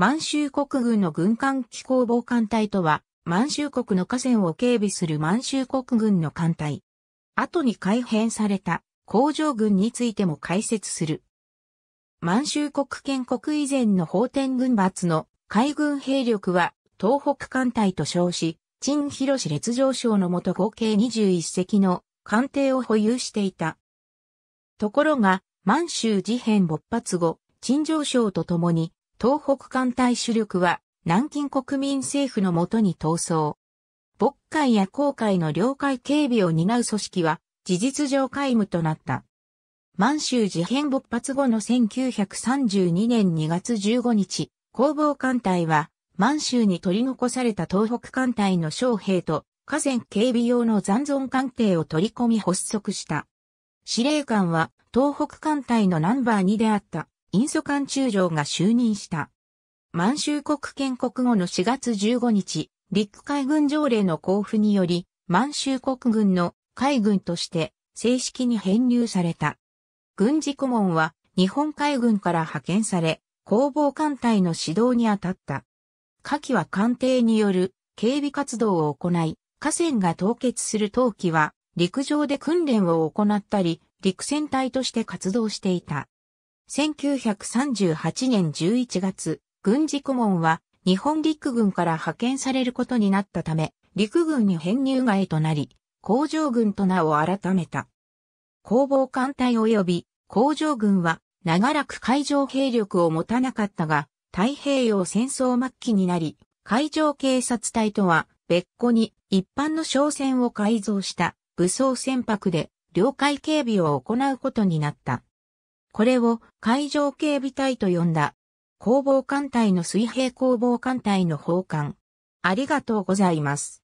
満州国軍の軍艦機構防艦隊とは、満州国の河川を警備する満州国軍の艦隊。後に改編された工場軍についても解説する。満州国建国以前の法天軍閥の海軍兵力は東北艦隊と称し、陳広市列上将のもと合計21隻の艦艇を保有していた。ところが、満州事変勃発後、陳上将と共に東北艦隊主力は南京国民政府のもとに逃走。渤海や航海の領海警備を担う組織は事実上皆無となった。満州事変勃発後の1932年2月15日、工房艦隊は満州に取り残された東北艦隊の将兵と河川警備用の残存艦艇を取り込み発足した。司令官は東北艦隊のナンバー2であったインソ中将が就任した。満州国建国後の4月15日、陸海軍条例の交付により、満州国軍の海軍として正式に編入された。軍事顧問は日本海軍から派遣され、攻防艦隊の指導に当たった。下記は艦艇による警備活動を行い、河川が凍結する冬季は陸上で訓練を行ったり、陸戦隊として活動していた。1938年11月、軍事顧問は日本陸軍から派遣されることになったため、陸軍に編入外となり、工場軍と名を改めた。工房艦隊及び工場軍は長らく海上兵力を持たなかったが、太平洋戦争末期になり、海上警察隊とは別個に一般の商船を改造した武装船舶で領海警備を行うことになった。これを海上警備隊と呼んだ。攻防艦隊の水平攻防艦隊の砲艦。ありがとうございます。